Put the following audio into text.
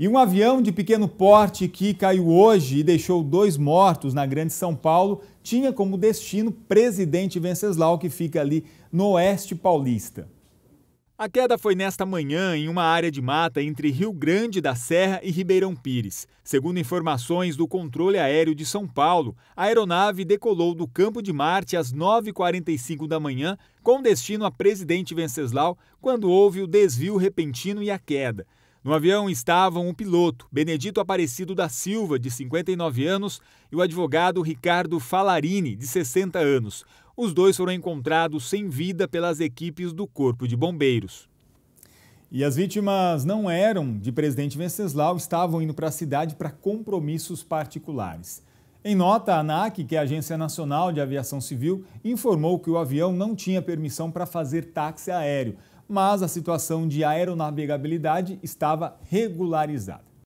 E um avião de pequeno porte que caiu hoje e deixou dois mortos na Grande São Paulo tinha como destino Presidente Venceslau, que fica ali no Oeste Paulista. A queda foi nesta manhã em uma área de mata entre Rio Grande da Serra e Ribeirão Pires. Segundo informações do Controle Aéreo de São Paulo, a aeronave decolou do Campo de Marte às 9h45 da manhã, com destino a Presidente Venceslau, quando houve o desvio repentino e a queda. No avião estavam o piloto, Benedito Aparecido da Silva, de 59 anos, e o advogado Ricardo Falarini, de 60 anos. Os dois foram encontrados sem vida pelas equipes do Corpo de Bombeiros. E as vítimas não eram de presidente Venceslau, estavam indo para a cidade para compromissos particulares. Em nota, a ANAC, que é a Agência Nacional de Aviação Civil, informou que o avião não tinha permissão para fazer táxi aéreo, mas a situação de aeronavegabilidade estava regularizada.